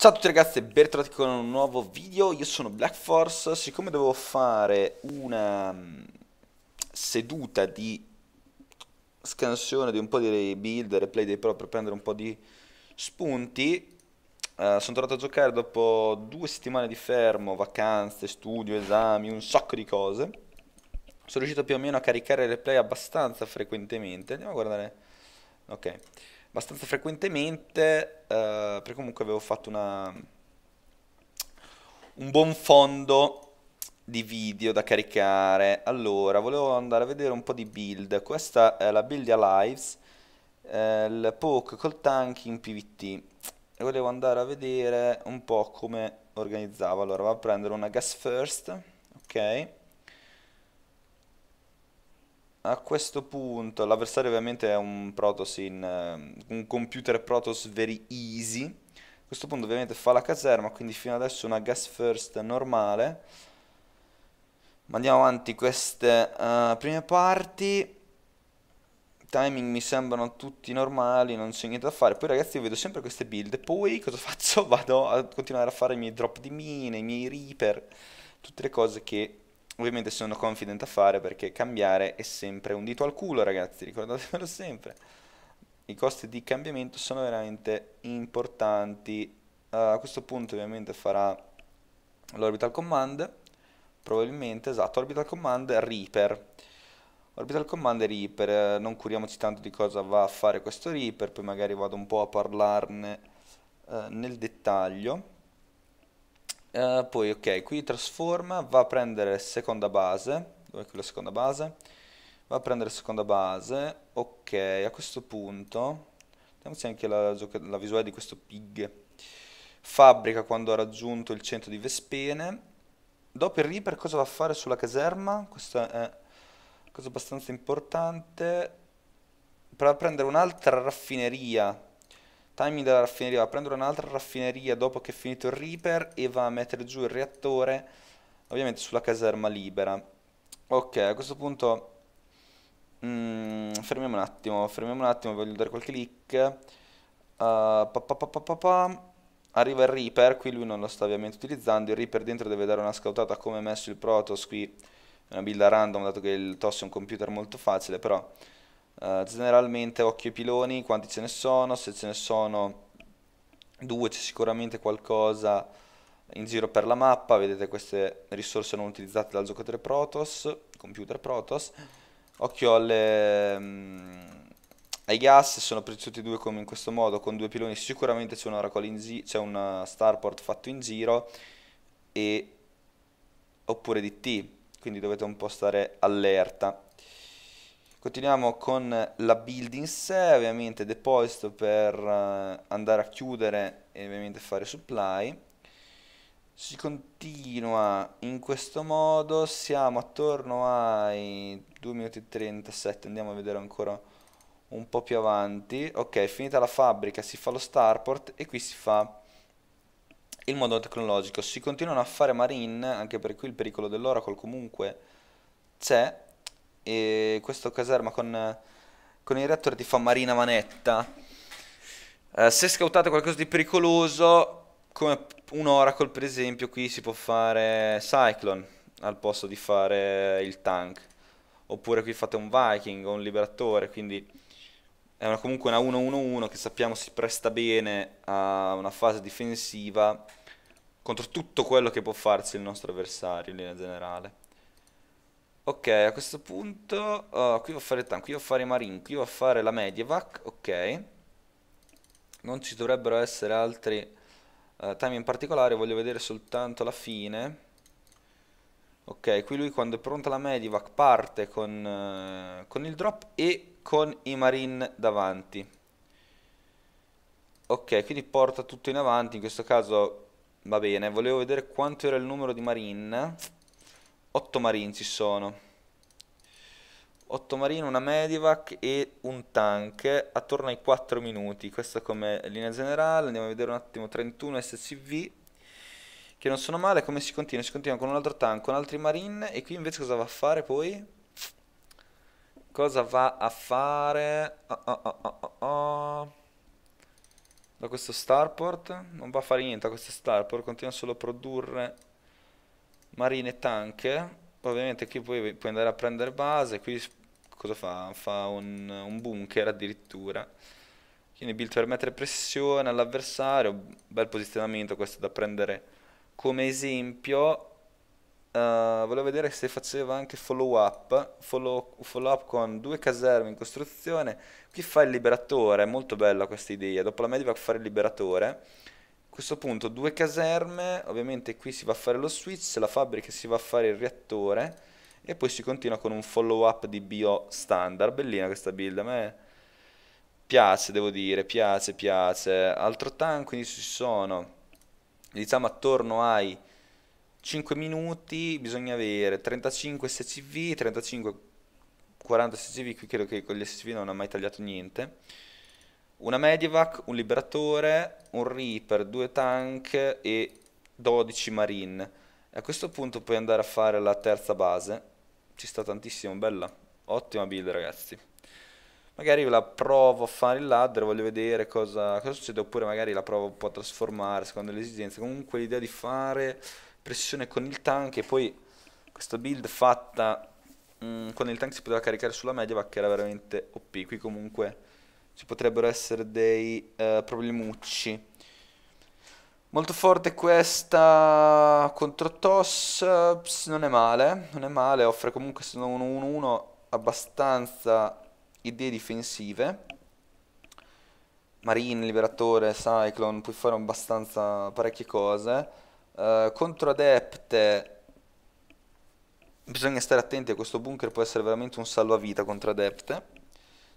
Ciao a tutti ragazzi e bentornati con un nuovo video, io sono Black Force, siccome devo fare una mm, seduta di scansione di un po' di build, replay dei pro per prendere un po' di spunti, eh, sono tornato a giocare dopo due settimane di fermo, vacanze, studio, esami, un sacco di cose, sono riuscito più o meno a caricare il replay abbastanza frequentemente, andiamo a guardare, ok abbastanza frequentemente, eh, perché comunque avevo fatto una, un buon fondo di video da caricare. Allora, volevo andare a vedere un po' di build. Questa è la build Alives, eh, il poke col tank in PvT. E volevo andare a vedere un po' come organizzavo. Allora, vado a prendere una gas first, ok? A questo punto l'avversario ovviamente è un Protoss in uh, un computer Protoss very easy. A questo punto ovviamente fa la caserma, quindi fino adesso una gas first normale. Ma andiamo avanti queste uh, prime parti. Timing mi sembrano tutti normali, non c'è niente da fare. Poi ragazzi io vedo sempre queste build, poi cosa faccio? Vado a continuare a fare i miei drop di mine, i miei reaper, tutte le cose che ovviamente sono confident a fare perché cambiare è sempre un dito al culo ragazzi, ricordatevelo sempre. I costi di cambiamento sono veramente importanti. Uh, a questo punto ovviamente farà l'orbital command, probabilmente, esatto, orbital command Reaper. Orbital Command Reaper, eh, non curiamoci tanto di cosa va a fare questo Reaper, poi magari vado un po' a parlarne eh, nel dettaglio. Uh, poi ok, qui trasforma, va a prendere seconda base, dove è qui la seconda base? Va a prendere seconda base, ok, a questo punto, vediamoci anche la, la visuale di questo pig, fabbrica quando ha raggiunto il centro di Vespene, dopo il Reaper cosa va a fare sulla caserma? Questa è una cosa abbastanza importante, a prendere un'altra raffineria timing della raffineria, va a prendere un'altra raffineria dopo che è finito il Reaper e va a mettere giù il reattore, ovviamente sulla caserma libera. Ok, a questo punto mm, fermiamo un attimo, fermiamo un attimo, voglio dare qualche leak. Uh, pa, pa, pa, Arriva il Reaper, qui lui non lo sta ovviamente utilizzando, il Reaper dentro deve dare una scoutata come è messo il Protoss, qui è una build random dato che il Toss è un computer molto facile, però Uh, generalmente occhio ai piloni, quanti ce ne sono, se ce ne sono due c'è sicuramente qualcosa in giro per la mappa, vedete queste risorse non utilizzate dal giocatore Protoss, computer Protoss, occhio alle, um, ai gas, sono prezzati due come in questo modo, con due piloni sicuramente c'è un Oracle in giro, c'è un eh, Starport fatto in giro, e, oppure di T, quindi dovete un po' stare allerta. Continuiamo con la build in sé, ovviamente deposito per eh, andare a chiudere e ovviamente fare supply. Si continua in questo modo, siamo attorno ai 2 minuti e 37, andiamo a vedere ancora un po' più avanti. Ok, finita la fabbrica si fa lo starport e qui si fa il modo tecnologico. Si continuano a fare marine, anche per qui il pericolo dell'oracle comunque c'è e questo caserma con, con il reattore ti fa marina manetta. Eh, se scoutate qualcosa di pericoloso, come un Oracle per esempio, qui si può fare Cyclone al posto di fare il tank. Oppure qui fate un Viking o un Liberatore, quindi è una, comunque una 1-1-1 che sappiamo si presta bene a una fase difensiva contro tutto quello che può farsi il nostro avversario in linea generale. Ok, a questo punto oh, qui va a fare tank, qui va a fare marine, qui va a fare la medievac, ok. Non ci dovrebbero essere altri uh, eh, time in particolare, voglio vedere soltanto la fine. Ok, qui lui quando è pronta la medievac parte con, uh, con il drop e con i marine davanti. Ok, quindi porta tutto in avanti, in questo caso va bene. Volevo vedere quanto era il numero di marine. 8 marine ci sono. 8 marine, una medivac e un tank attorno ai 4 minuti. Questa come linea generale. Andiamo a vedere un attimo 31 SCV che non sono male. Come si continua? Si continua con un altro tank, con altri marine e qui invece cosa va a fare poi? Cosa va a fare? Oh, oh, oh, da questo starport? Non va a fare niente a questo starport, continua solo a produrre marine tank ovviamente qui puoi, puoi andare a prendere base qui cosa fa? fa un, un bunker addirittura quindi build per mettere pressione all'avversario bel posizionamento questo da prendere come esempio Uh, volevo vedere se faceva anche follow up follow, follow, up con due caserme in costruzione qui fa il liberatore molto bella questa idea dopo la media va fare il liberatore questo punto due caserme, ovviamente qui si va a fare lo switch, la fabbrica si va a fare il reattore e poi si continua con un follow up di bio standard, bellina questa build, a me piace devo dire, piace, piace. Altro tank, quindi ci sono diciamo attorno ai 5 minuti, bisogna avere 35 SCV, 35 40 SCV, qui credo che con gli SCV non ha mai tagliato niente una medivac, un liberatore, un reaper, due tank e 12 marine. E a questo punto puoi andare a fare la terza base. Ci sta tantissimo, bella. Ottima build ragazzi. Magari la provo a fare il ladder, voglio vedere cosa, cosa succede, oppure magari la provo un po' a trasformare secondo le esigenze. Comunque l'idea di fare pressione con il tank e poi questa build fatta mh, mm, con il tank si poteva caricare sulla media, ma che era veramente OP. Qui comunque ci potrebbero essere dei uh, problemucci. Molto forte questa contro Toss, non è male, non è male, offre comunque se non 1-1 abbastanza idee difensive. Marine, Liberatore, Cyclone, puoi fare abbastanza parecchie cose. Uh, contro Adepte bisogna stare attenti a questo bunker, può essere veramente un salvavita contro Adepte.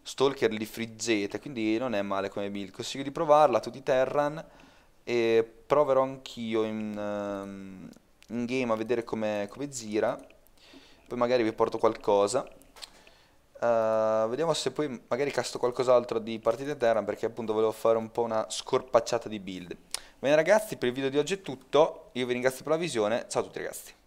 Stalker li frizzete, quindi non è male come build. Consiglio di provarla, tutti Terran, e proverò anch'io in, uh, in game a vedere come Zira, poi magari vi porto qualcosa. Uh, vediamo se poi magari casto qualcos'altro di partite Terran perché appunto volevo fare un po' una scorpacciata di build. Bene ragazzi, per il video di oggi è tutto, io vi ringrazio per la visione, ciao a tutti ragazzi.